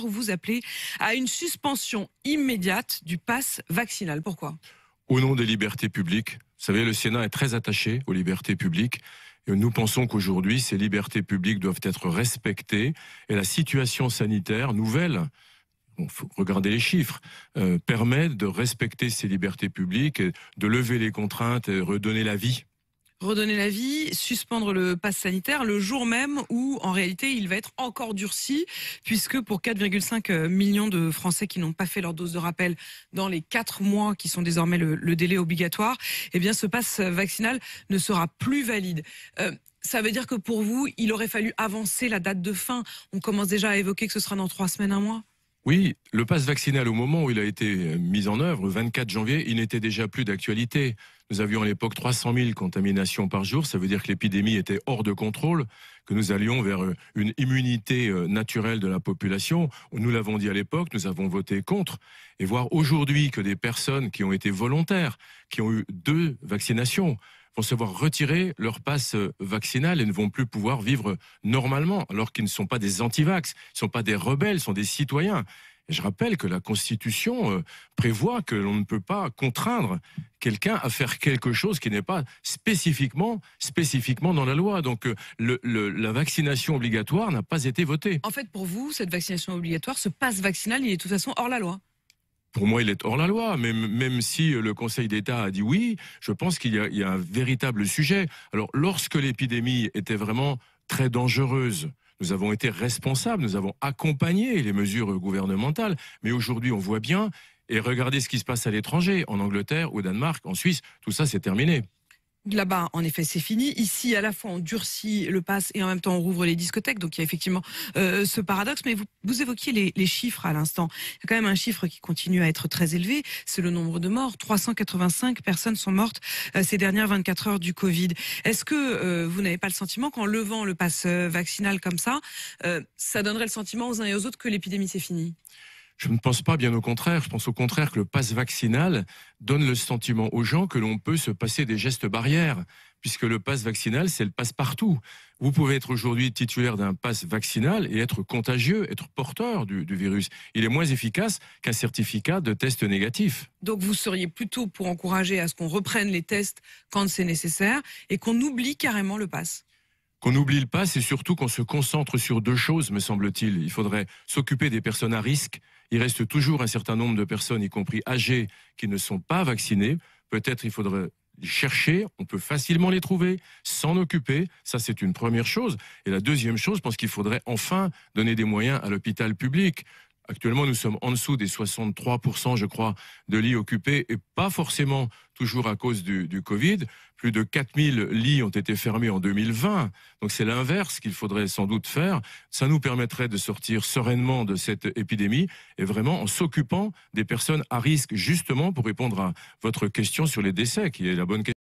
vous appelez à une suspension immédiate du pass vaccinal. Pourquoi Au nom des libertés publiques. Vous savez, le Sénat est très attaché aux libertés publiques. nous pensons qu'aujourd'hui, ces libertés publiques doivent être respectées et la situation sanitaire nouvelle regardez regarder les chiffres, euh, permet de respecter ces libertés publiques, de lever les contraintes et redonner la vie redonner la vie, suspendre le pass sanitaire le jour même où en réalité il va être encore durci puisque pour 4,5 euh, millions de Français qui n'ont pas fait leur dose de rappel dans les 4 mois qui sont désormais le, délai obligatoire, eh bien ce pass vaccinal ne sera plus valide. Euh, ça veut dire que pour vous, il aurait fallu avancer la date de fin. On commence déjà à évoquer que ce sera dans 3 semaines, un mois oui, le passe vaccinal, au moment où il a été euh, mis en œuvre, le 24 janvier, il n'était déjà plus d'actualité. Nous avions à l'époque 300 000 contaminations par jour, ça veut dire que l'épidémie était hors de contrôle, que nous allions vers euh, une immunité euh, naturelle de la population. Nous l'avons dit à l'époque, nous avons voté contre. Et voir aujourd'hui que des personnes qui ont été volontaires, qui ont eu deux vaccinations, vont se voir retirer leur passe vaccinal et ne vont plus pouvoir vivre normalement, alors qu'ils ne sont pas des antivax, ne sont pas des rebelles, ils sont des citoyens. je rappelle que la Constitution euh, prévoit que l'on ne peut pas contraindre quelqu'un à faire quelque chose qui n'est pas spécifiquement, spécifiquement dans la loi. Donc euh, la vaccination obligatoire n'a pas été votée. En fait, pour vous, cette vaccination obligatoire, ce passe vaccinal, il est de toute façon hors la loi pour moi, il est hors la loi. Même, même si le Conseil d'État a dit oui, je pense qu'il y, y, a un véritable sujet. Alors, lorsque l'épidémie était vraiment très dangereuse, nous avons été responsables, nous avons accompagné les mesures gouvernementales, mais aujourd'hui, on voit bien, et regardez ce qui se passe à l'étranger, en Angleterre, au Danemark, en Suisse, tout ça, c'est terminé. Là-bas, en effet, c'est fini. Ici, à la fois, on durcit le passe et en même temps, on rouvre les discothèques. Donc, il y a effectivement euh, ce paradoxe. Mais vous, évoquiez les, chiffres à l'instant. Il y a quand même un chiffre qui continue à être très élevé. C'est le nombre de morts. 385 personnes sont mortes euh, ces dernières 24 heures du Covid. Est-ce que euh, vous n'avez pas le sentiment qu'en levant le passe vaccinal comme ça, ça donnerait le sentiment aux uns et aux autres que l'épidémie, c'est fini je ne pense pas, bien au contraire. Je pense au contraire que le passe vaccinal donne le sentiment aux gens que l'on peut se passer des gestes barrières, puisque le passe vaccinal, c'est le passe partout. Vous pouvez être aujourd'hui titulaire d'un passe vaccinal et être contagieux, être porteur du, virus. Il est moins efficace qu'un certificat de test négatif. Donc vous seriez plutôt pour encourager à ce qu'on reprenne les tests quand c'est nécessaire et qu'on oublie carrément le passe qu'on n'oublie pas, c'est surtout qu'on se concentre sur deux choses, me semble-t-il. Il faudrait s'occuper des personnes à risque. Il reste toujours un certain nombre de personnes, y compris âgées, qui ne sont pas vaccinées. Peut-être il faudrait chercher, on peut facilement les trouver, s'en occuper, ça c'est une première chose. Et la deuxième chose, je pense qu'il faudrait enfin donner des moyens à l'hôpital public. Actuellement, nous sommes en dessous des 63%, je crois, de lits occupés, et pas forcément toujours à cause du, Covid. Plus de 4000 lits ont été fermés en 2020, donc c'est l'inverse qu'il faudrait sans doute faire. Ça nous permettrait de sortir sereinement de cette épidémie, et vraiment en s'occupant des personnes à risque, justement, pour répondre à votre question sur les décès, qui est la bonne question.